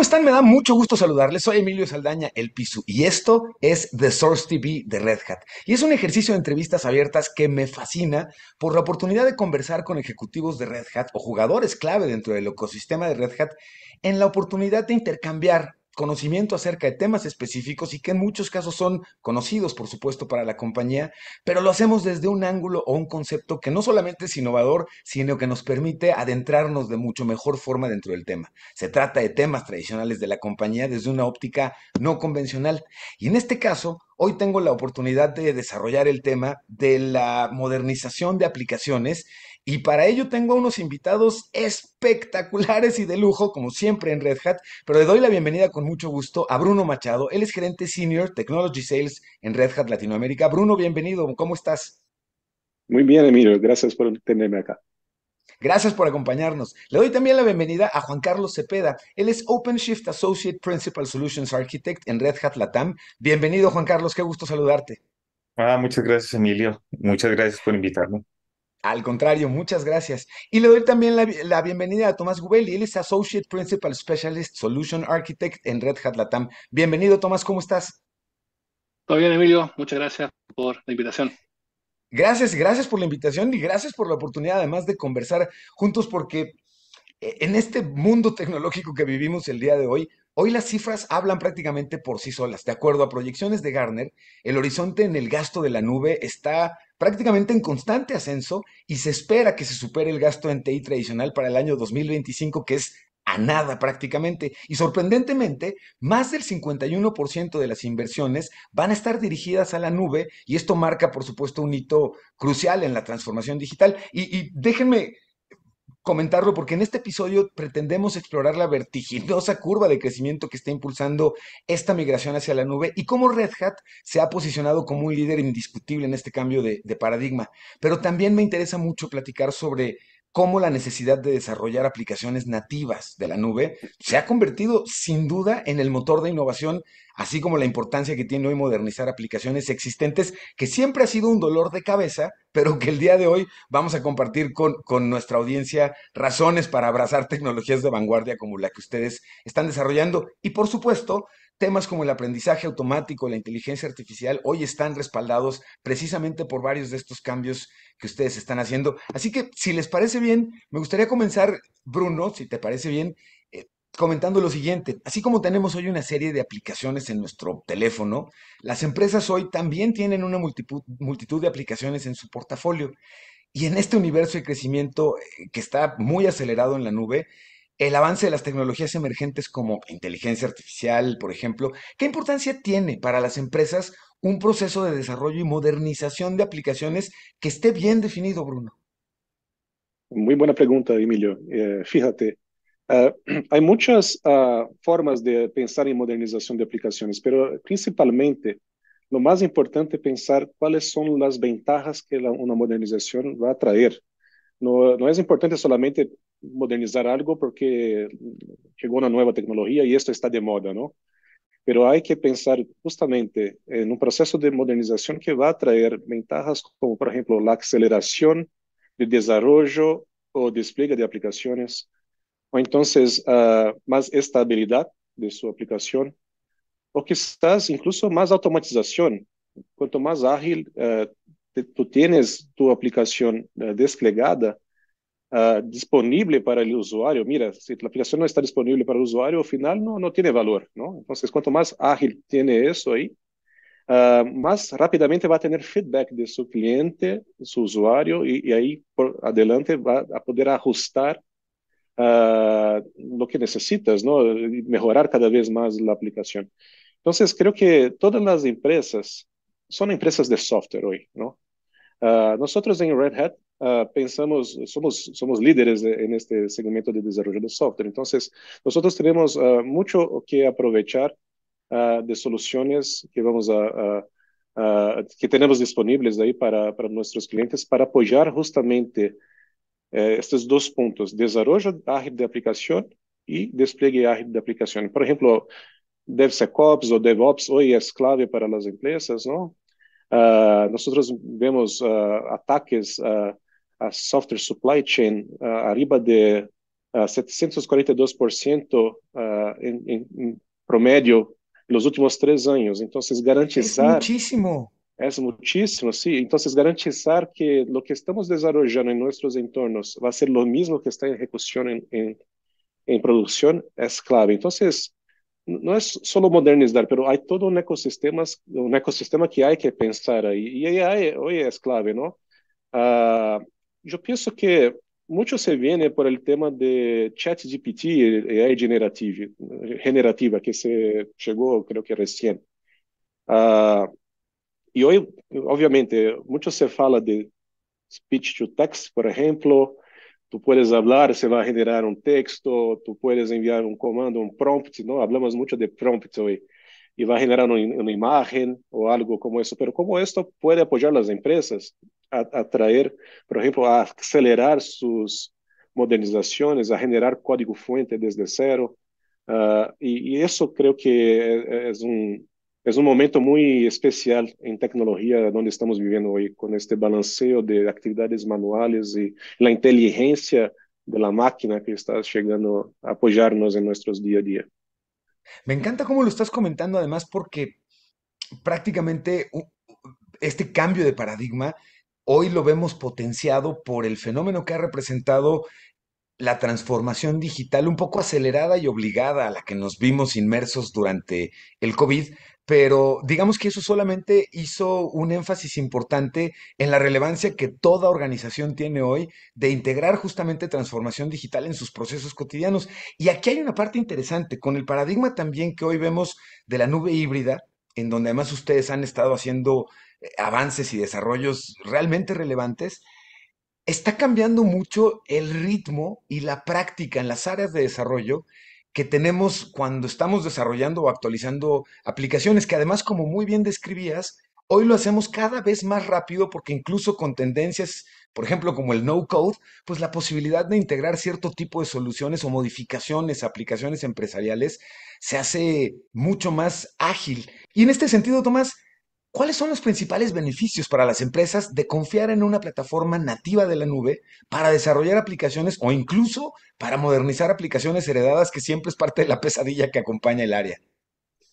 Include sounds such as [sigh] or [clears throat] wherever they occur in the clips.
¿Cómo están? Me da mucho gusto saludarles. Soy Emilio Saldaña, El Pisu, y esto es The Source TV de Red Hat. Y es un ejercicio de entrevistas abiertas que me fascina por la oportunidad de conversar con ejecutivos de Red Hat o jugadores clave dentro del ecosistema de Red Hat en la oportunidad de intercambiar conocimiento acerca de temas específicos y que en muchos casos son conocidos, por supuesto, para la compañía, pero lo hacemos desde un ángulo o un concepto que no solamente es innovador, sino que nos permite adentrarnos de mucho mejor forma dentro del tema. Se trata de temas tradicionales de la compañía desde una óptica no convencional. Y en este caso, hoy tengo la oportunidad de desarrollar el tema de la modernización de aplicaciones y para ello tengo a unos invitados espectaculares y de lujo, como siempre en Red Hat, pero le doy la bienvenida con mucho gusto a Bruno Machado. Él es gerente senior Technology Sales en Red Hat Latinoamérica. Bruno, bienvenido. ¿Cómo estás? Muy bien, Emilio. Gracias por tenerme acá. Gracias por acompañarnos. Le doy también la bienvenida a Juan Carlos Cepeda. Él es OpenShift Associate Principal Solutions Architect en Red Hat Latam. Bienvenido, Juan Carlos. Qué gusto saludarte. Ah, muchas gracias, Emilio. Muchas gracias por invitarme. Al contrario, muchas gracias. Y le doy también la, bienvenida a Tomás Gubeli. Él es Associate Principal Specialist Solution Architect en Red Hat Latam. Bienvenido, Tomás, ¿cómo estás? Todo bien, Emilio. Muchas gracias por la invitación. Gracias, gracias por la invitación y gracias por la oportunidad además de conversar juntos porque e, en este mundo tecnológico que vivimos el día de hoy, hoy las cifras hablan prácticamente por sí solas. De acuerdo a proyecciones de Garner, el horizonte en el gasto de la nube está prácticamente en constante ascenso y se espera que se supere el gasto en TI tradicional para el año 2025, que es a nada prácticamente. Y sorprendentemente, más del 51% de las inversiones van a estar dirigidas a la nube y esto marca, por supuesto, un hito crucial en la transformación digital. Y, y déjenme comentarlo porque en este episodio pretendemos explorar la vertiginosa curva de crecimiento que está impulsando esta migración hacia la nube y cómo Red Hat se ha posicionado como un líder indiscutible en este cambio de, paradigma. Pero también me interesa mucho platicar sobre cómo la necesidad de desarrollar aplicaciones nativas de la nube se ha convertido sin duda en el motor de innovación, así como la importancia que tiene hoy modernizar aplicaciones existentes, que siempre ha sido un dolor de cabeza, pero que el día de hoy vamos a compartir con, nuestra audiencia razones para abrazar tecnologías de vanguardia como la que ustedes están desarrollando. Y por supuesto, temas como el aprendizaje automático, la inteligencia artificial, hoy están respaldados precisamente por varios de estos cambios que ustedes están haciendo. Así que, si les parece bien, me gustaría comenzar, Bruno, si te parece bien, eh, comentando lo siguiente. Así como tenemos hoy una serie de aplicaciones en nuestro teléfono, las empresas hoy también tienen una multitud de aplicaciones en su portafolio. Y en este universo de crecimiento eh, que está muy acelerado en la nube, el avance de las tecnologías emergentes como inteligencia artificial, por ejemplo, ¿qué importancia tiene para las empresas un proceso de desarrollo y modernización de aplicaciones que esté bien definido, Bruno? Muy buena pregunta, Emilio. Eh, fíjate, ah, [clears throat] hay muchas ah, formas de pensar en modernización de aplicaciones, pero principalmente lo más importante es pensar cuáles son las ventajas que una modernización va a traer. No, no, es importante solamente modernizar algo porque chegou uma nova tecnologia e isso está de moda, não? Pero há que pensar justamente em um processo de modernização que vai trazer ventajas como, por exemplo, a aceleração de desenvolvimento ou despliegue de aplicações, ou então uh, mais estabilidade de sua aplicação, ou quizás incluso mais automatização. Quanto mais ágil uh, tu tens tua aplicação uh, desplegada, Ah, disponible para el usuario, mira, si la aplicación no está disponible para el usuario, al final no, no tiene valor, ¿no? Entonces, cuanto más ágil tiene eso ahí, ah, más rápidamente va a tener feedback de su cliente, su usuario, y, ahí por adelante va a poder ajustar ah, lo que necesitas, ¿no? Mejorar cada vez más la aplicación. Entonces, creo que todas las empresas son empresas de software hoy, ¿no? nosotros en Red Hat Ah, pensamos, somos, somos líderes en este segmento de desarrollo de software. Entonces, nosotros tenemos ah, mucho que aprovechar ah, de soluciones que vamos a, que tenemos disponibles ahí para, para nuestros clientes para apoyar justamente eh, estos dos puntos, desarrollo ágil de aplicación y despliegue ágil de aplicación. Por ejemplo, DevSecOps o DevOps hoy es clave para las empresas, ¿no? nosotros vemos ataques a software supply chain uh, arriba de 742% uh, uh, em, em, em promédio nos últimos três anos. Então, vocês garantizar... É muitíssimo! É muitíssimo, sim. Então, vocês garantizar que o que estamos desarrollando em nossos entornos vai ser o mesmo que está em execução em, em, em produção, é clave. Então, não é só modernizar, mas há todo um ecossistema, um ecossistema que há que pensar aí. E aí, hoje é clave, não? Uh, eu penso que muito se vê né, por el tema de chat GPT e AI generativa, generativa que se chegou, creio que recém. Uh, e hoje, obviamente, muito se fala de speech to text, por exemplo. Tu puedes hablar, se vai generar um texto, tu puedes enviar um comando, um prompt, não? Hablamos muito de prompt hoje. E vai generar uma, imagem ou algo como isso. Pero como isso pode apoiar as empresas? a, traer, por ejemplo, a acelerar sus modernizaciones, a generar código fuente desde cero. Ah, y, eso creo que eh, es un, es un momento muy especial en tecnología donde estamos viviendo hoy, con este balanceo de actividades manuales y la inteligencia de la máquina que está llegando a apoyarnos en nuestros día a día. Me encanta cómo lo estás comentando, además, porque prácticamente este cambio de paradigma hoy lo vemos potenciado por el fenómeno que ha representado la transformación digital un poco acelerada y obligada a la que nos vimos inmersos durante el COVID, pero digamos que eso solamente hizo un énfasis importante en la relevancia que toda organización tiene hoy de integrar justamente transformación digital en sus procesos cotidianos. Y aquí hay una parte interesante, con el paradigma también que hoy vemos de la nube híbrida, en donde además ustedes han estado haciendo avances y desarrollos realmente relevantes, está cambiando mucho el ritmo y la práctica en las áreas de desarrollo que tenemos cuando estamos desarrollando o actualizando aplicaciones, que además, como muy bien describías, hoy lo hacemos cada vez más rápido porque incluso con tendencias, por ejemplo, como el no code, pues la posibilidad de integrar cierto tipo de soluciones o modificaciones a aplicaciones empresariales se hace mucho más ágil. Y en este sentido, Tomás, ¿Cuáles son los principales beneficios para las empresas de confiar en una plataforma nativa de la nube para desarrollar aplicaciones o incluso para modernizar aplicaciones heredadas que siempre es parte de la pesadilla que acompaña el área?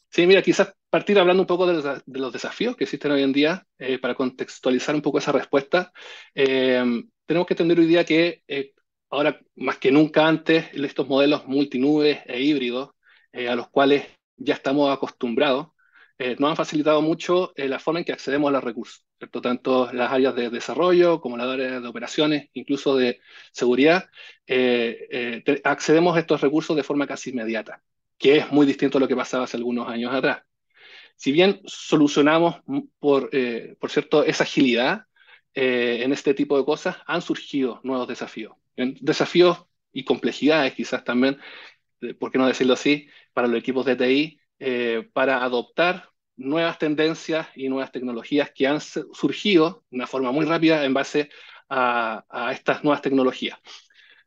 Sí, mira, quizás partir hablando un poco de los, desafíos que existen hoy en día eh, para contextualizar un poco esa respuesta. Eh, tenemos que tener hoy día que eh, ahora más que nunca antes estos modelos multinubes e híbridos a los cuales ya estamos acostumbrados eh, nos han facilitado mucho eh, la forma en que accedemos a los recursos, Tanto las áreas de desarrollo como las áreas de operaciones, incluso de seguridad, eh, accedemos a estos recursos de forma casi inmediata, que es muy distinto a lo que pasaba hace algunos años atrás. Si bien solucionamos, por, por cierto, esa agilidad en este tipo de cosas, han surgido nuevos desafíos. Desafíos y complejidades quizás también, ¿por qué no decirlo así?, para los equipos de TI eh, para adoptar nuevas tendencias y nuevas tecnologías que han surgido de una forma muy rápida en base a, estas nuevas tecnologías.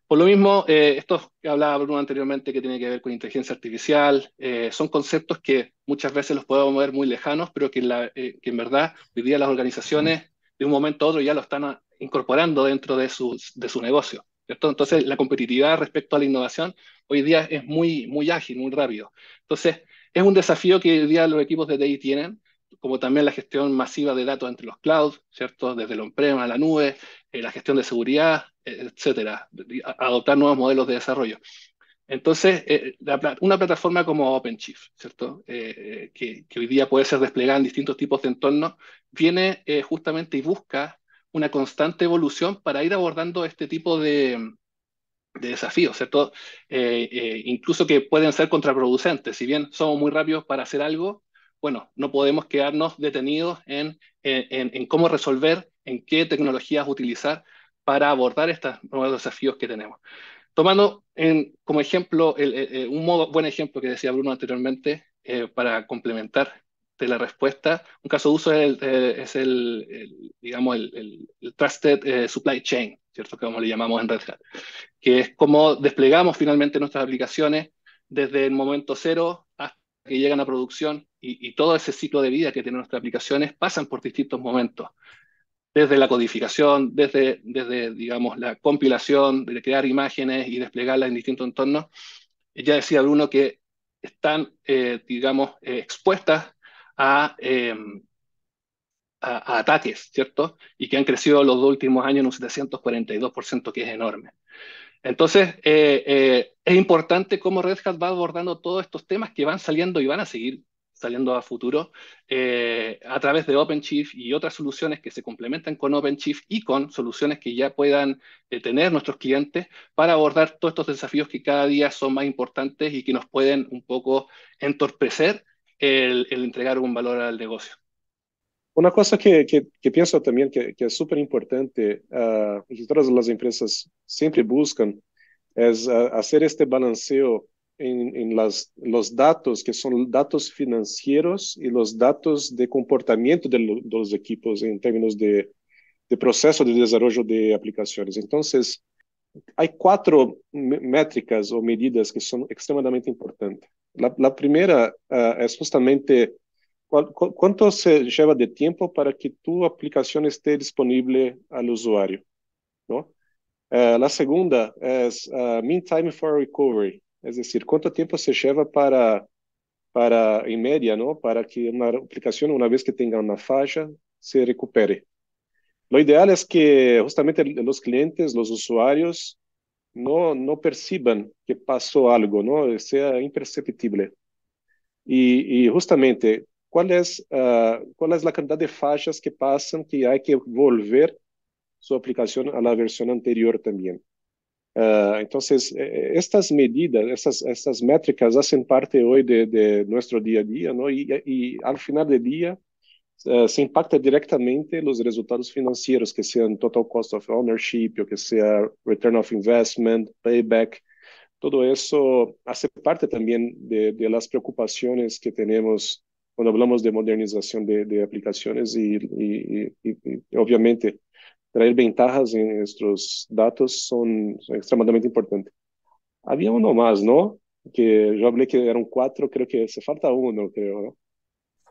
Por lo mismo, eh, esto que hablaba Bruno anteriormente, que tiene que ver con inteligencia artificial, eh, son conceptos que muchas veces los podemos ver muy lejanos, pero que, la, que en verdad hoy día las organizaciones de un momento a otro ya lo están ah, incorporando dentro de su, de su negocio. Entonces, la competitividad respecto a la innovación hoy día es muy, muy ágil, muy rápido. Entonces, es un desafío que hoy día los equipos de TI tienen, como también la gestión masiva de datos entre los clouds, ¿cierto? Desde el on-prem a la nube, eh, la gestión de seguridad, eh, etcétera, adoptar nuevos modelos de desarrollo. Entonces, eh, una plataforma como OpenShift, ¿cierto? que, que, hoy día puede ser desplegada en distintos tipos de entornos, viene justamente y busca una constante evolución para ir abordando este tipo de, de desafíos, ¿cierto? Eh, eh, incluso que pueden ser contraproducentes. Si bien somos muy rápidos para hacer algo, bueno, no podemos quedarnos detenidos en, en, cómo resolver, en qué tecnologías utilizar para abordar estos nuevos desafíos que tenemos. Tomando como ejemplo, un buen ejemplo que decía Bruno anteriormente, eh, para complementar de la respuesta, un caso de uso es es el digamos, el, Trusted Supply Chain, ¿cierto? Que como le llamamos en Red Hat, que es como desplegamos finalmente nuestras aplicaciones desde el momento cero hasta que llegan a producción y, todo ese ciclo de vida que tienen nuestras aplicaciones pasan por distintos momentos. Desde la codificación, desde, desde digamos, la compilación, de crear imágenes y desplegarlas en distintos entornos. Ya decía Bruno que están, eh, digamos, eh, expuestas a, eh, a, ataques, ¿cierto? Y que han crecido los dos últimos años en un 742%, que es enorme. Entonces, eh, eh, es importante cómo Red Hat va abordando todos estos temas que van saliendo y van a seguir saliendo a futuro eh, a través de OpenShift y otras soluciones que se complementan con OpenShift y con soluciones que ya puedan tener nuestros clientes para abordar todos estos desafíos que cada día son más importantes y que nos pueden un poco entorpecer el entregar un valor al negocio. Una cosa que, que, pienso también que, es súper importante ah, y que todas las empresas siempre buscan es ah, hacer este balanceo en, las, los datos que son datos financieros y los datos de comportamiento de, los equipos en términos de, proceso de desarrollo de aplicaciones. Entonces, hay cuatro métricas o medidas que son extremadamente importantes. La, primera ah, es justamente ¿Cuánto se lleva de tiempo para que tu aplicación esté disponible al usuario? ¿no? Eh, la segunda es uh, mean time for recovery, es decir, cuánto tiempo se lleva para, para en media, ¿no? para que una aplicación, una vez que tenga una falla, se recupere. Lo ideal es que justamente los clientes, los usuarios, no, no perciban que pasó algo, ¿no? sea imperceptible. Y, y, justamente Ah, ¿Cuál es la cantidad de faixas que pasan que hay que volver su aplicación a la versión anterior también. Ah, entonces, e, e, estas medidas, estas, estas métricas hacen parte hoy de, nuestro día a día, ¿no? Y, al final del día ah, se impacta directamente los resultados financieros, que sean total cost of ownership, o que sea return of investment, payback. Todo eso hace parte también de, de las preocupaciones que tenemos cuando hablamos de modernización de, aplicaciones y, obviamente traer ventajas en nuestros datos son, extremadamente importantes. Había uno más, ¿no? Que yo hablé que eran cuatro, creo que se falta uno, creo, ¿no?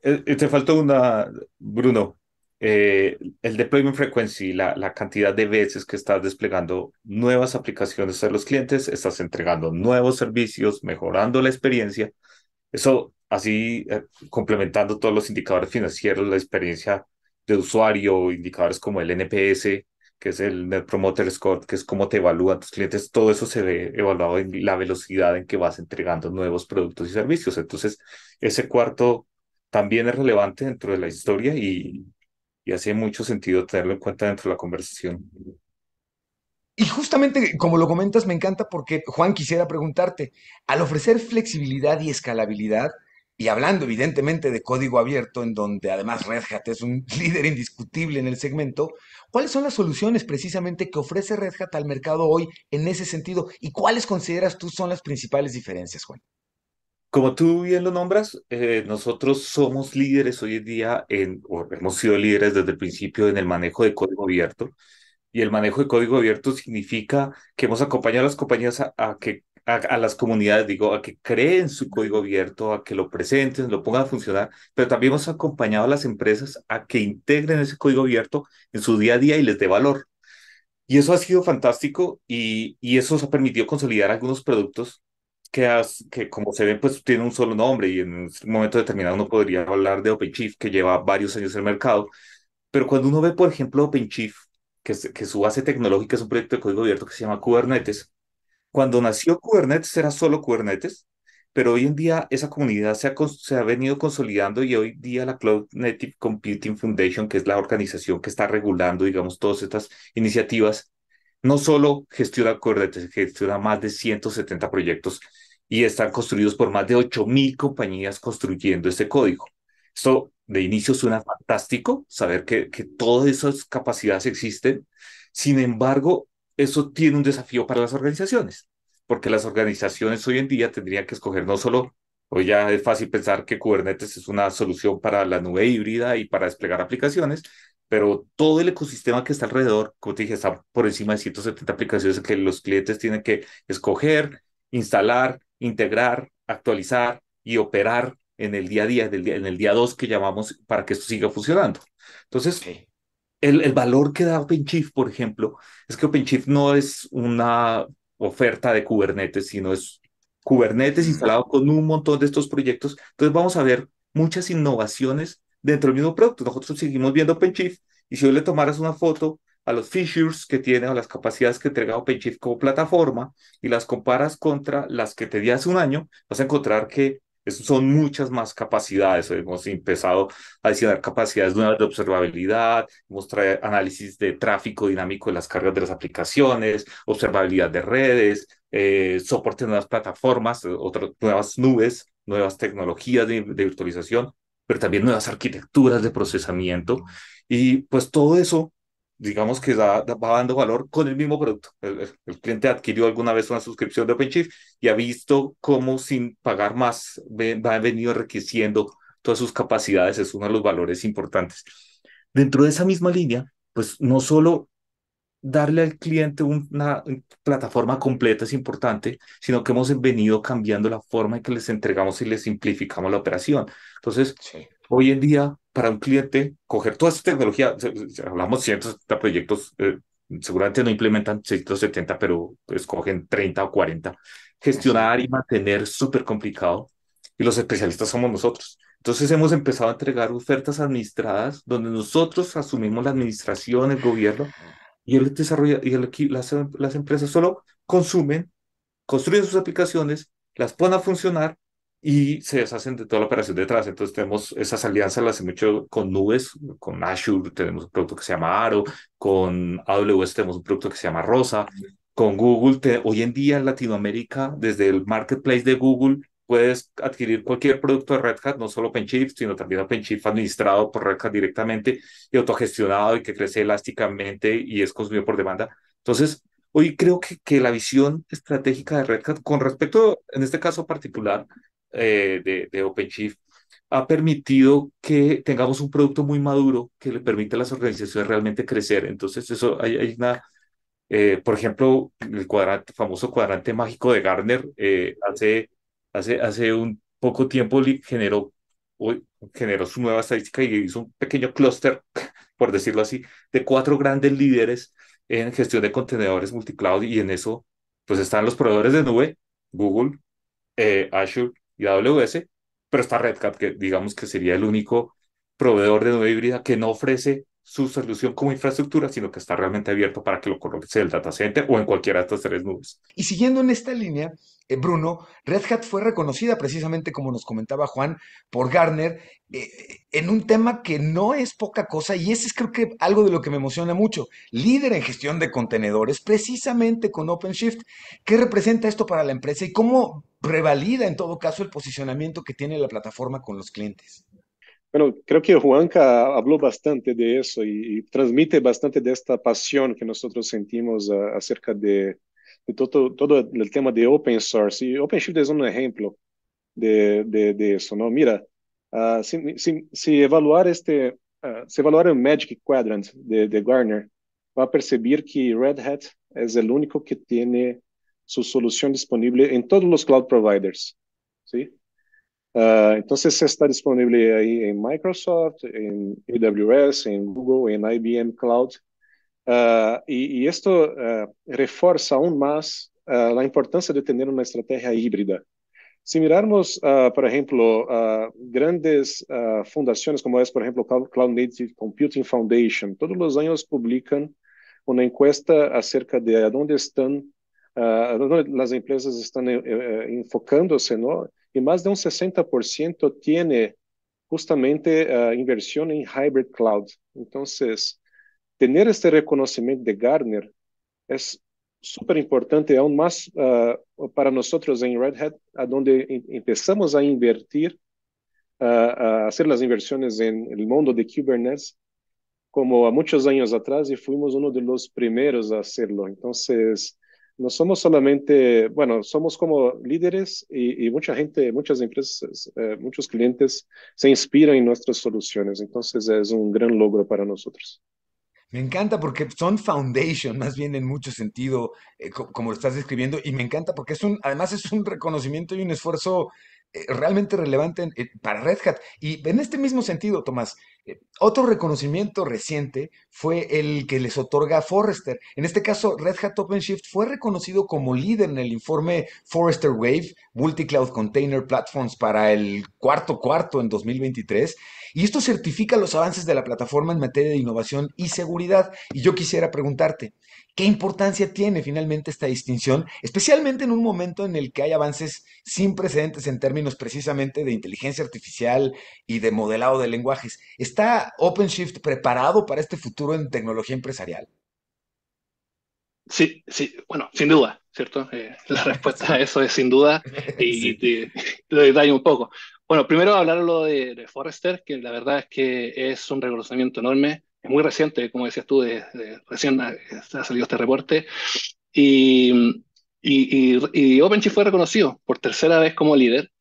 Eh, eh, te faltó una, Bruno. Eh, el deployment frequency, la, la, cantidad de veces que estás desplegando nuevas aplicaciones a los clientes, estás entregando nuevos servicios, mejorando la experiencia. Eso así eh, complementando todos los indicadores financieros, la experiencia de usuario, indicadores como el NPS, que es el Net Promoter Score, que es cómo te evalúan tus clientes, todo eso se ve evaluado en la velocidad en que vas entregando nuevos productos y servicios. Entonces, ese cuarto también es relevante dentro de la historia y, y hace mucho sentido tenerlo en cuenta dentro de la conversación. Y justamente como lo comentas, me encanta porque, Juan, quisiera preguntarte, al ofrecer flexibilidad y escalabilidad, y hablando evidentemente de código abierto, en donde además Red Hat es un [laughs] líder indiscutible en el segmento, ¿cuáles son las soluciones precisamente que ofrece Red Hat al mercado hoy en ese sentido? ¿Y cuáles consideras tú son las principales diferencias, Juan? Como tú bien lo nombras, eh, nosotros somos líderes hoy en día, en, o hemos sido líderes desde el principio en el manejo de código abierto. Y el manejo de código abierto significa que hemos acompañado a las compañías a que a, las comunidades, digo, a que creen su código abierto, a que lo presenten, lo pongan a funcionar, pero también hemos acompañado a las empresas a que integren ese código abierto en su día a día y les dé valor. Y eso ha sido fantástico y, y eso nos ha permitido consolidar algunos productos que, que, como se ven, pues tienen un solo nombre y en un momento determinado uno podría hablar de OpenShift, que lleva varios años en el mercado. Pero cuando uno ve, por ejemplo, OpenShift, que, que su base tecnológica es un proyecto de código abierto que se llama Kubernetes, cuando nació Kubernetes era solo Kubernetes, pero hoy en día esa comunidad se ha, venido consolidando y hoy día la Cloud Native Computing Foundation, que es la organización que está regulando, digamos, todas estas iniciativas, no solo gestiona Kubernetes, gestiona más de 170 proyectos y están construidos por más de 8.000 compañías construyendo ese código. Esto de inicio suena fantástico, saber que todas esas capacidades existen. Sin embargo, eso tiene un desafío para las organizaciones, porque las organizaciones hoy en día tendrían que escoger no solo, hoy ya es fácil pensar que Kubernetes es una solución para la nube híbrida y para desplegar aplicaciones, pero todo el ecosistema que está alrededor, como te dije, está por encima de 170 aplicaciones que los clientes tienen que escoger, instalar, integrar, actualizar y operar en el día a día, en el día dos que llamamos para que esto siga funcionando. Entonces, el, valor que da OpenShift, por ejemplo, es que OpenShift no es una oferta de Kubernetes, sino es Kubernetes instalado con un montón de estos proyectos. Entonces vamos a ver muchas innovaciones dentro del mismo producto. Nosotros seguimos viendo OpenShift y si hoy le tomaras una foto a los features que tiene o las capacidades que entrega OpenShift como plataforma y las comparas contra las que te di hace un año, vas a encontrar que son muchas más capacidades. Hemos empezado a diseñar capacidades nuevas de observabilidad, hemos análisis de tráfico dinámico de las cargas de las aplicaciones, observabilidad de redes, eh, soporte de nuevas plataformas, otras nuevas nubes, nuevas tecnologías de virtualización, pero también nuevas arquitecturas de procesamiento. Y pues todo eso digamos que va, va dando valor con el mismo producto. El, cliente adquirió alguna vez una suscripción de OpenShift y ha visto cómo sin pagar más ha venido enriqueciendo todas sus capacidades. Es uno de los valores importantes. Dentro de esa misma línea, pues no solo darle al cliente una plataforma completa es importante, sino que hemos venido cambiando la forma en que les entregamos y les simplificamos la operación. Entonces, sí. Hoy en día, para un cliente, coger toda esta tecnología, hablamos de 170 proyectos, eh, seguramente no implementan 170, pero escogen 30 o 40. Gestionar y mantener súper complicado. Y los especialistas somos nosotros. Entonces hemos empezado a entregar ofertas administradas donde nosotros asumimos la administración, el gobierno y el desarrollo y las, em-, las empresas solo consumen, construyen sus aplicaciones, las ponen a funcionar y se deshacen de toda la operación detrás. Entonces tenemos esas alianzas, las hace mucho con nubes, con Azure tenemos un producto que se llama Aro, con AWS tenemos un producto que se llama Rosa, con Google, hoy en día en Latinoamérica, desde el marketplace de Google, puedes adquirir cualquier producto de Red Hat, no solo OpenShift, sino también OpenShift administrado por Red Hat directamente y autogestionado y que crece elásticamente y es consumido por demanda. Entonces, hoy creo que, que la visión estratégica de Red Hat con respecto, en este caso particular, eh, de, de OpenShift ha permitido que tengamos un producto muy maduro que le permite a las organizaciones realmente crecer. Entonces, eso hay, hay una, eh, por ejemplo, el cuadrante, famoso cuadrante mágico de Garner, eh, hace, hace, hace un poco tiempo generó, generó su nueva estadística y hizo un pequeño clúster, [laughs] por decirlo así, de cuatro grandes líderes en gestión de contenedores multicloud y en eso, pues están los proveedores de nube, Google, Azure, y AWS, pero está Red Hat, que digamos que sería el único proveedor de nube híbrida que no ofrece su solución como infraestructura, sino que está realmente abierto para que lo coloque el data center o en cualquiera de estas tres nubes. Y siguiendo en esta línea, eh, Bruno, Red Hat fue reconocida precisamente, como nos comentaba Juan, por Garner eh, en un tema que no es poca cosa y ese es creo que algo de lo que me emociona mucho. Líder en gestión de contenedores, precisamente con OpenShift. ¿Qué representa esto para la empresa y cómo revalida en todo caso el posicionamiento que tiene la plataforma con los clientes. Bueno, creo que Juanca habló bastante de eso y, transmite bastante de esta pasión que nosotros sentimos eh, acerca de, todo, el tema de open source. Y OpenShift es un ejemplo de, eso, ¿no? Mira, ah, si, evaluar este, ah, evaluar el Magic Quadrant de, de va a percibir que Red Hat es el único que tiene su solución disponible en todos los cloud providers. ¿sí? Ah, entonces está disponible ahí en Microsoft, en AWS, en Google, en IBM Cloud. Ah, y, esto ah, refuerza aún más la importancia de tener una estrategia híbrida. Si miramos, por ejemplo, grandes fundaciones como es, por ejemplo, Cloud Native Computing Foundation, todos los años publican una encuesta acerca de dónde están Ah, as empresas están eh, eh, eh, enfocando-se, e mais de um 60% tem justamente ah, inversão em hybrid cloud. Então, ter este reconhecimento de Gartner é súper importante, aún mais uh, ah, para nós em Red Hat, aonde começamos a invertir, uh, a fazer as inversões em mundo de Kubernetes, como há muitos anos atrás, e fuimos um dos los primeros a hacerlo. Então, no somos solamente, bueno, somos como líderes y, mucha gente, muchas empresas, eh, muchos clientes se inspiran en nuestras soluciones. Entonces es un gran logro para nosotros. Me encanta porque son foundation, más bien en mucho sentido, eh, como lo estás describiendo, y me encanta porque es un, además es un reconocimiento y un esfuerzo eh, realmente relevante para Red Hat. Y en este mismo sentido, Tomás, eh, otro reconocimiento reciente fue el que les otorga Forrester. En este caso, Red Hat OpenShift fue reconocido como líder en el informe Forrester Wave Multicloud Container Platforms para el cuarto cuarto en 2023. Y esto certifica los avances de la plataforma en materia de innovación y seguridad. Y yo quisiera preguntarte, ¿qué importancia tiene finalmente esta distinción, especialmente en un momento en el que hay avances sin precedentes en términos precisamente de inteligencia artificial y de modelado de lenguajes? ¿Está OpenShift preparado para este futuro en tecnología empresarial? Sí, sí, bueno, sin duda, ¿cierto? Eh, la respuesta a eso es sin duda [laughs] y, sí. lo un poco. Bueno, primero hablarlo de, de, Forrester, que la verdad es que es un reconocimiento enorme, es muy reciente, como decías tú, de, recién ha, salido este reporte. Y, y, OpenShift fue reconocido por tercera vez como líder,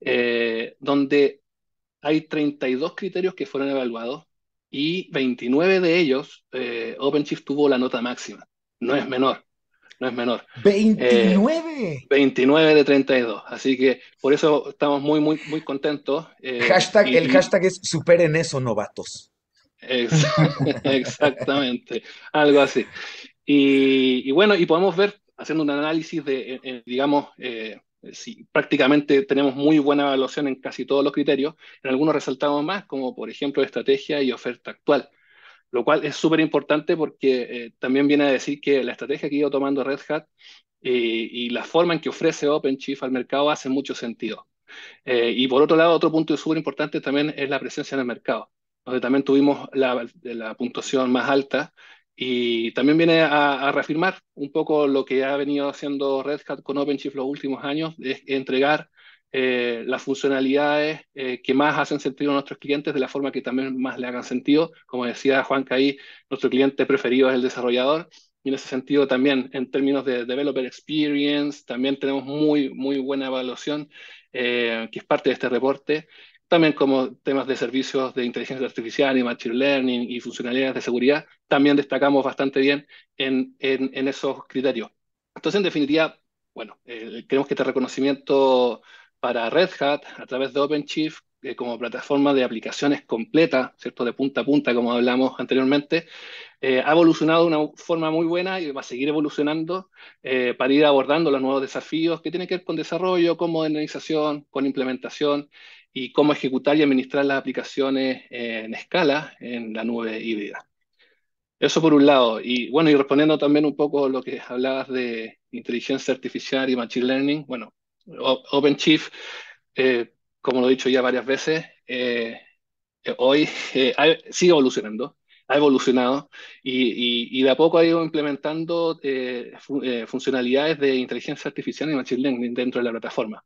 eh, donde hay 32 criterios que fueron evaluados y 29 de ellos eh, OpenShift tuvo la nota máxima. No es menor, no es menor. ¡29! Eh, 29 de 32. Así que por eso estamos muy, muy, muy contentos. Eh, el hashtag es superen eso, novatos. [laughs] exactamente, algo así. Y, y, bueno, y podemos ver, haciendo un análisis de, eh, digamos, eh, prácticamente tenemos muy buena evaluación en casi todos los criterios. En algunos resaltamos más, como por ejemplo estrategia y oferta actual, lo cual es súper importante porque eh, también viene a decir que la estrategia que ha ido tomando Red Hat eh, y la forma en que ofrece OpenShift al mercado hace mucho sentido. y por otro lado, otro punto súper importante también es la presencia en el mercado, donde también tuvimos la, la puntuación más alta y también viene a, reafirmar un poco lo que ha venido haciendo Red Hat con OpenShift los últimos años, es entregar eh, las funcionalidades eh, que más hacen sentido a nuestros clientes de la forma que también más le hagan sentido. Como decía Juan Caí, nuestro cliente preferido es el desarrollador. Y en ese sentido también, en términos de developer experience, también tenemos muy, muy buena evaluación, eh, que es parte de este reporte también como temas de servicios de inteligencia artificial y machine learning y funcionalidades de seguridad, también destacamos bastante bien en, en, esos criterios. Entonces, en definitiva, bueno, eh, creemos que este reconocimiento para Red Hat a través de OpenShift eh, como plataforma de aplicaciones completa, ¿cierto? De punta a punta, como hablamos anteriormente, eh, ha evolucionado de una forma muy buena y va a seguir evolucionando para ir abordando los nuevos desafíos que tienen que ver con desarrollo, con modernización, con implementación y cómo ejecutar y administrar las aplicaciones en escala en la nube híbrida. Eso por un lado. Y bueno, y respondiendo también un poco lo que hablabas de inteligencia artificial y machine learning, bueno, OpenShift, eh, como lo he dicho ya varias veces, eh, eh, hoy sigue evolucionando, ha evolucionado y, y, de a poco ha ido implementando funcionalidades de inteligencia artificial y machine learning dentro de la plataforma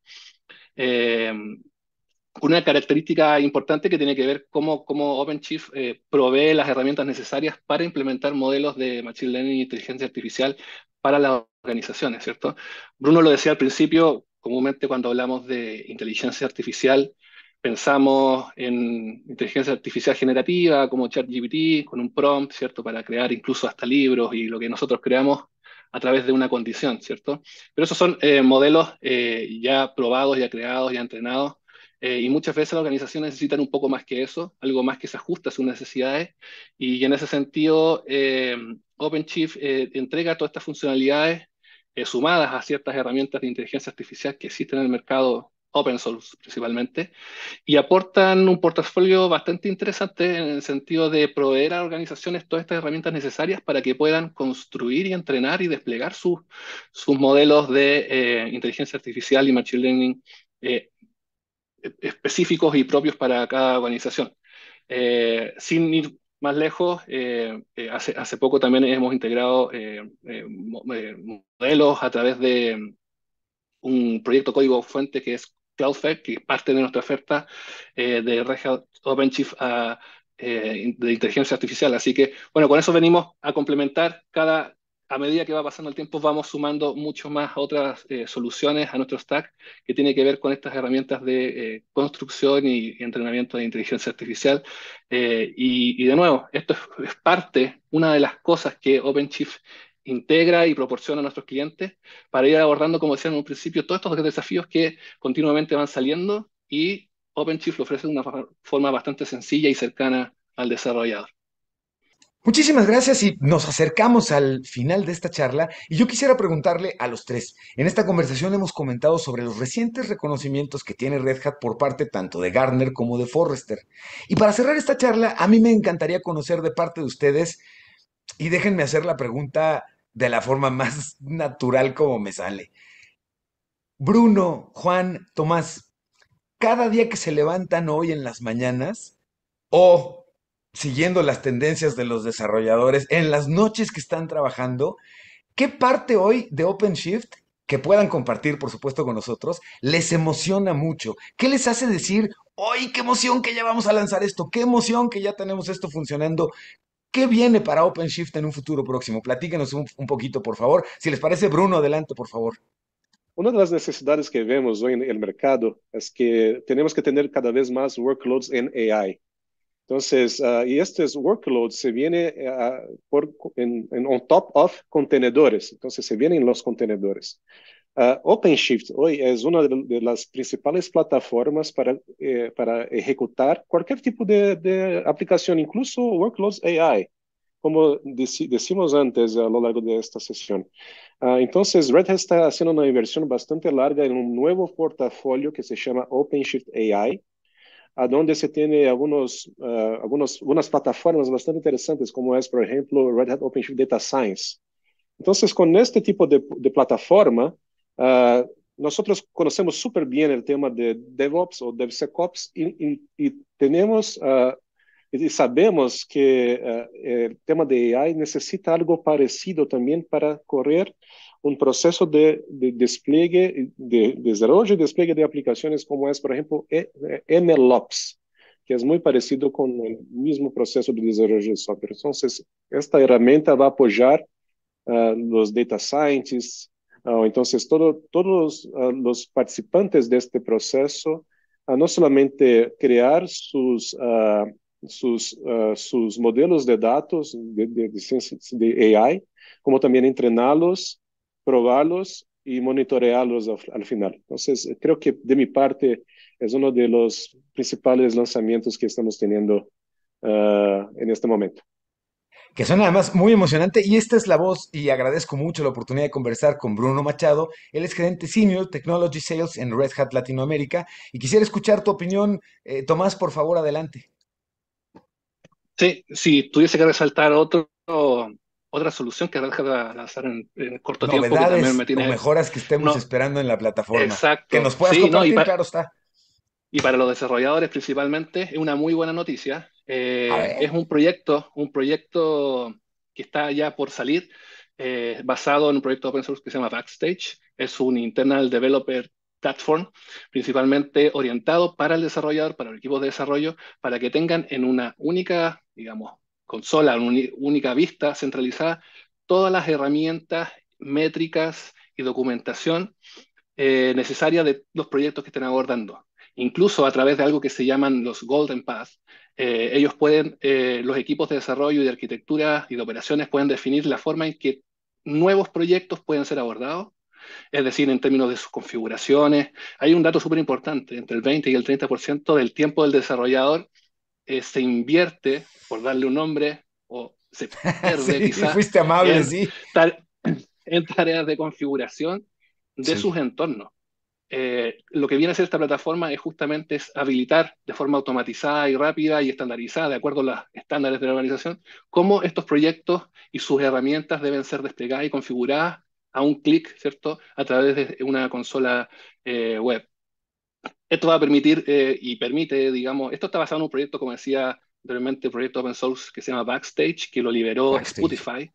una característica importante que tiene que ver cómo, cómo OpenShift eh, provee las herramientas necesarias para implementar modelos de Machine Learning e inteligencia artificial para las organizaciones, ¿cierto? Bruno lo decía al principio, comúnmente cuando hablamos de inteligencia artificial, pensamos en inteligencia artificial generativa como ChatGPT, con un prompt, ¿cierto? Para crear incluso hasta libros y lo que nosotros creamos a través de una condición, ¿cierto? Pero esos son eh, modelos eh, ya probados, ya creados, ya entrenados eh, y muchas veces las organizaciones necesitan un poco más que eso, algo más que se ajuste a sus necesidades. Y en ese sentido, eh, OpenShift eh, entrega todas estas funcionalidades sumadas a ciertas herramientas de inteligencia artificial que existen en el mercado open source principalmente, y aportan un portafolio bastante interesante en el sentido de proveer a organizaciones todas estas herramientas necesarias para que puedan construir y entrenar y desplegar sus, sus modelos de inteligencia artificial y machine learning específicos y propios para cada organización. Eh, sin ir más lejos, eh, eh, hace, hace, poco también hemos integrado modelos a través de mm, un proyecto código fuente que es CloudFed, que es parte de nuestra oferta de Red Hat OpenShift de inteligencia artificial. Así que, bueno, con eso venimos a complementar cada, a medida que va pasando el tiempo vamos sumando mucho más otras eh, soluciones a nuestro stack que tiene que ver con estas herramientas de eh, construcción y entrenamiento de inteligencia artificial. Eh, y, de nuevo, esto es, parte, una de las cosas que OpenShift integra y proporciona a nuestros clientes para ir abordando, como decía en un principio, todos estos desafíos que continuamente van saliendo y OpenShift lo ofrece de una forma bastante sencilla y cercana al desarrollador. Muchísimas gracias y nos acercamos al final de esta charla y yo quisiera preguntarle a los tres. En esta conversación hemos comentado sobre los recientes reconocimientos que tiene Red Hat por parte tanto de Gartner como de Forrester. Y para cerrar esta charla, a mí me encantaría conocer de parte de ustedes y déjenme hacer la pregunta de la forma más natural como me sale. Bruno, Juan, Tomás, cada día que se levantan hoy en las mañanas o siguiendo las tendencias de los desarrolladores, en las noches que están trabajando, ¿qué parte hoy de OpenShift que puedan compartir, por supuesto, con nosotros, les emociona mucho. ¿Qué les hace decir, hoy qué emoción que ya vamos a lanzar esto! ¡Qué emoción que ya tenemos esto funcionando! ¿Qué viene para OpenShift en un futuro próximo? Platíquenos un, un poquito, por favor. Si les parece, Bruno, adelante, por favor. Una de las necesidades que vemos hoy en el mercado es que tenemos que tener cada vez más workloads en AI. Entonces, ah, y este workload se viene ah, por, en, on top of contenedores, entonces se vienen los contenedores. Ah, OpenShift hoy es una de, las principales plataformas para, eh, para ejecutar cualquier tipo de, de, aplicación, incluso workloads AI, como decimos antes a lo largo de esta sesión. entonces, Red Hat está haciendo una inversión bastante larga en un nuevo portafolio que se llama OpenShift AI, aonde se tem algumas uh, eh, algumas plataformas bastante interessantes como é por exemplo Red Hat OpenShift Data Science. então com este tipo de, de plataforma, uh, eh, outros conhecemos súper bem o tema de DevOps ou DevSecOps e e y tenemos uh, sabemos que o tema de AI necessita algo parecido também para correr un proceso de, de despliegue, de, de, desarrollo y despliegue de aplicaciones como es, por ejemplo, MLOps, que es muy parecido con el mismo proceso de desarrollo de software. Entonces, esta herramienta va a apoyar uh, los data scientists, uh, entonces todo, todos uh, los participantes de este proceso a no solamente crear sus, sus, sus modelos de datos de, de, de AI, como también entrená-los probarlos y monitorearlos al, final. Entonces, creo que de mi parte es uno de los principales lanzamientos que estamos teniendo eh, en este momento que suena además muy emocionante. Y esta es la voz, y agradezco mucho la oportunidad de conversar con Bruno Machado. Él es gerente senior Technology Sales en Red Hat Latinoamérica. Y quisiera escuchar tu opinión. Eh, Tomás, por favor, adelante. Sí, si tuviese que resaltar otro otra solución que deja de lanzar en, corto tiempo. Novedades o mejoras que estemos esperando en la plataforma. Exacto. Que nos puedas sí, claro está. Y para los desarrolladores principalmente, es una muy buena noticia. Eh, es un proyecto, un proyecto que está ya por salir, eh, basado en un proyecto open source que se llama Backstage. Es un internal developer platform, principalmente orientado para el desarrollador, para el equipo de desarrollo, para que tengan en una única, digamos, consola, una única vista centralizada, todas las herramientas métricas y documentación eh, necesaria de los proyectos que estén abordando. Incluso a través de algo que se llaman los Golden Path, eh, ellos pueden, eh, los equipos de desarrollo y de arquitectura y de operaciones pueden definir la forma en que nuevos proyectos pueden ser abordados, es decir, en términos de sus configuraciones. Hay un dato súper importante, entre el 20 y el 30% del tiempo del desarrollador eh, se invierte, por darle un nombre, o se [laughs] pierde quizás. Fuiste amable, en, sí. [clears throat] en tareas de configuración de sus entornos. Eh, lo que viene a hacer esta plataforma es justamente habilitar de forma automatizada y rápida y estandarizada, de acuerdo a los estándares de la organización, cómo estos proyectos y sus herramientas deben ser desplegadas y configuradas a un clic, ¿cierto?, a través de una consola eh, web. Esto va a permitir eh, y permite, digamos, esto está basado en un proyecto, como decía anteriormente, proyecto open source que se llama Backstage, que lo liberó Spotify.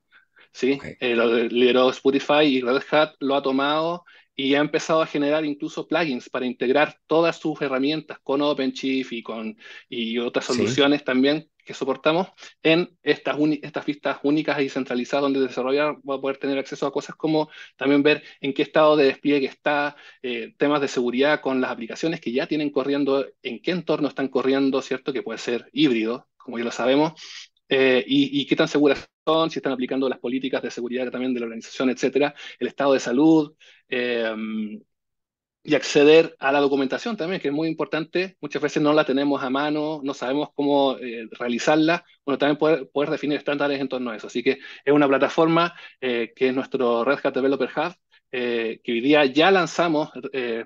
Sí, eh, lo liberó Spotify y Red Hat lo ha tomado y ha empezado a generar incluso plugins para integrar todas sus herramientas con OpenShift y con y otras soluciones también que soportamos en estas, estas vistas únicas y centralizadas donde el va a poder tener acceso a cosas como también ver en qué estado de despliegue está, eh, temas de seguridad con las aplicaciones que ya tienen corriendo, en qué entorno están corriendo, ¿cierto? Que puede ser híbrido, como ya lo sabemos, eh, y, qué tan seguras son, si están aplicando las políticas de seguridad también de la organización, etcétera, el estado de salud, eh, y acceder a la documentación también, que es muy importante. Muchas veces no la tenemos a mano, no sabemos cómo eh, realizarla. Bueno, también poder, definir estándares en torno a eso. Así que es una plataforma eh, que es nuestro Red Hat Developer Hub, eh, que hoy día ya lanzamos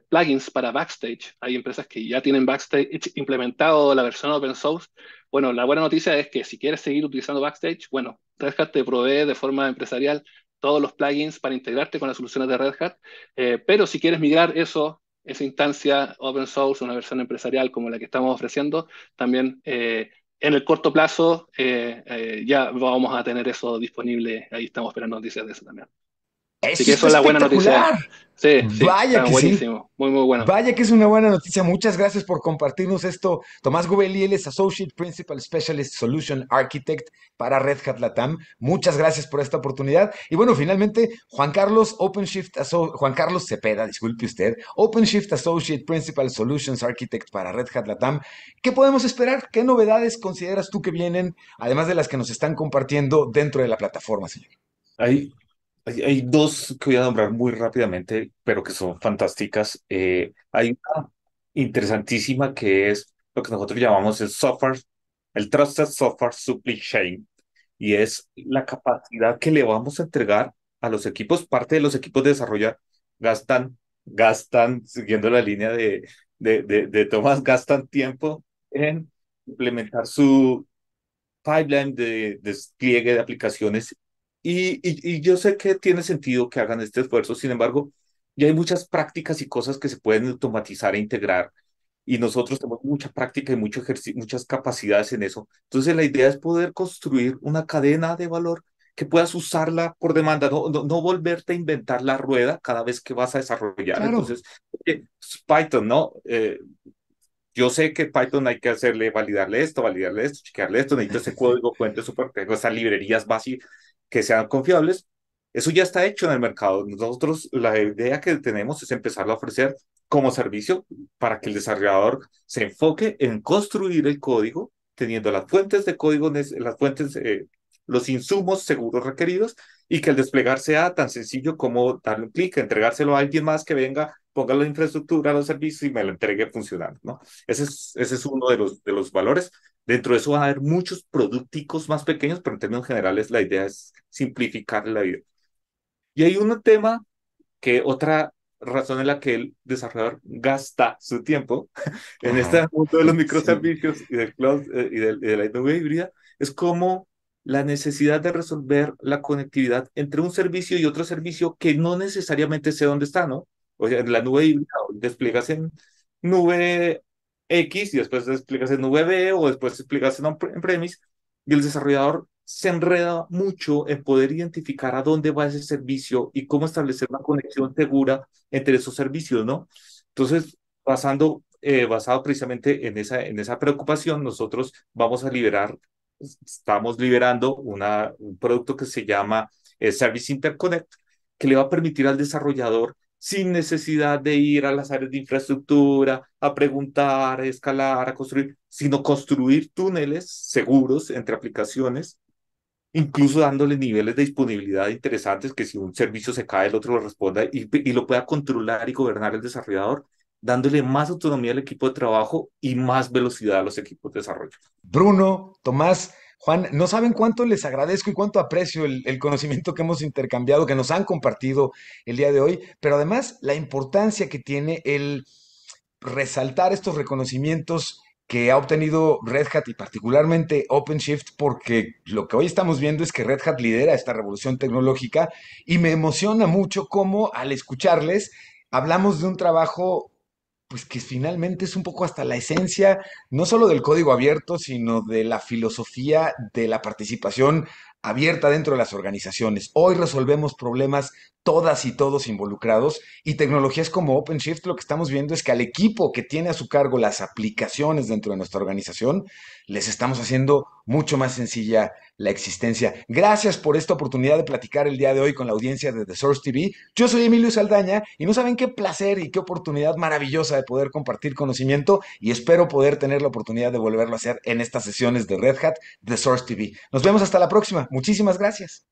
plugins para Backstage. Hay empresas que ya tienen Backstage implementado la versión open source. Bueno, la buena noticia es que si quieres seguir utilizando Backstage, bueno, Red Hat te provee de forma empresarial todos los plugins para integrarte con las soluciones de Red Hat, eh, pero si quieres migrar eso, esa instancia open source, una versión empresarial como la que estamos ofreciendo, también eh, en el corto plazo eh, ya vamos a tener eso disponible, ahí estamos esperando noticias de eso también. Sí, eso es la buena noticia. Sí, Vaya que Muy, muy bueno. Vaya que es una buena noticia. Muchas gracias por compartirnos esto. Tomás Gubeli, él es Associate Principal Specialist Solution Architect para Red Hat Latam. Muchas gracias por esta oportunidad. Y bueno, finalmente, Juan Carlos OpenShift, Juan Carlos Cepeda, disculpe usted, OpenShift Associate Principal Solutions Architect para Red Hat Latam. ¿Qué podemos esperar? ¿Qué novedades consideras tú que vienen, además de las que nos están compartiendo dentro de la plataforma, señor? Ahí. Hay, dos que voy a nombrar muy rápidamente, pero que son fantásticas. Eh, hay una interesantísima que es lo que nosotros llamamos el software, el Trusted Software Supply Chain, y es la capacidad que le vamos a entregar a los equipos, parte de los equipos de desarrollo gastan, gastan, siguiendo la línea de, de, de, Tomás, gastan tiempo en implementar su pipeline de, despliegue de aplicaciones y, yo sé que tiene sentido que hagan este esfuerzo, sin embargo, ya hay muchas prácticas y cosas que se pueden automatizar e integrar. Y nosotros tenemos mucha práctica y mucho muchas capacidades en eso. Entonces, la idea es poder construir una cadena de valor que puedas usarla por demanda, no, no, volverte a inventar la rueda cada vez que vas a desarrollar. Entonces, Python, ¿no? Eh, yo sé que Python hay que hacerle, validarle esto, validarle esto, chequearle esto, necesito ese [laughs] código, fuente, super, tengo esas librerías básicas que sean confiables, eso ya está hecho en el mercado. Nosotros la idea que tenemos es empezar a ofrecer como servicio para que el desarrollador se enfoque en construir el código teniendo las fuentes de código, las fuentes, eh, los insumos seguros requeridos y que el desplegar sea tan sencillo como darle un clic, entregárselo a alguien más que venga ponga la infraestructura, los servicios y me lo entregue funcionando, ¿no? Ese es, ese es uno de los, de los valores. Dentro de eso va a haber muchos producticos más pequeños, pero en términos generales la idea es simplificar la vida. Y hay un tema que otra razón en la que el desarrollador gasta su tiempo [laughs] en este mundo de los [laughs] microservicios y del cloud eh, y, de la nube híbrida es como la necesidad de resolver la conectividad entre un servicio y otro servicio que no necesariamente sé dónde está, ¿no? O sea, la nube híbrida, despliegas en nube X y después despliegas en nube B o después despliegas en on-premise y el desarrollador se enreda mucho en poder identificar a dónde va ese servicio y cómo establecer una conexión segura entre esos servicios, ¿no? Entonces, eh, basado precisamente en esa, en esa preocupación, nosotros vamos a liberar, estamos liberando una, un producto que se llama eh, Service Interconnect, que le va a permitir al desarrollador sin necesidad de ir a las áreas de infraestructura, a preguntar, a escalar, a construir, sino construir túneles seguros entre aplicaciones, incluso dándole niveles de disponibilidad interesantes que si un servicio se cae, el otro lo responda y, lo pueda controlar y gobernar el desarrollador dándole más autonomía al equipo de trabajo y más velocidad a los equipos de desarrollo. Bruno, Tomás, Juan, no saben cuánto les agradezco y cuánto aprecio el, conocimiento que hemos intercambiado, que nos han compartido el día de hoy, pero además la importancia que tiene el resaltar estos reconocimientos que ha obtenido Red Hat y particularmente OpenShift, porque lo que hoy estamos viendo es que Red Hat lidera esta revolución tecnológica y me emociona mucho cómo al escucharles hablamos de un trabajo pues que finalmente es un poco hasta la esencia, no solo del código abierto, sino de la filosofía de la participación abierta dentro de las organizaciones. Hoy resolvemos problemas todas y todos involucrados y tecnologías como OpenShift lo que estamos viendo es que al equipo que tiene a su cargo las aplicaciones dentro de nuestra organización les estamos haciendo mucho más sencilla la existencia. Gracias por esta oportunidad de platicar el día de hoy con la audiencia de The Source TV. Yo soy Emilio Saldaña y no saben qué placer y qué oportunidad maravillosa de poder compartir conocimiento y espero poder tener la oportunidad de volverlo a hacer en estas sesiones de Red Hat The Source TV. Nos vemos hasta la próxima. Muchísimas gracias.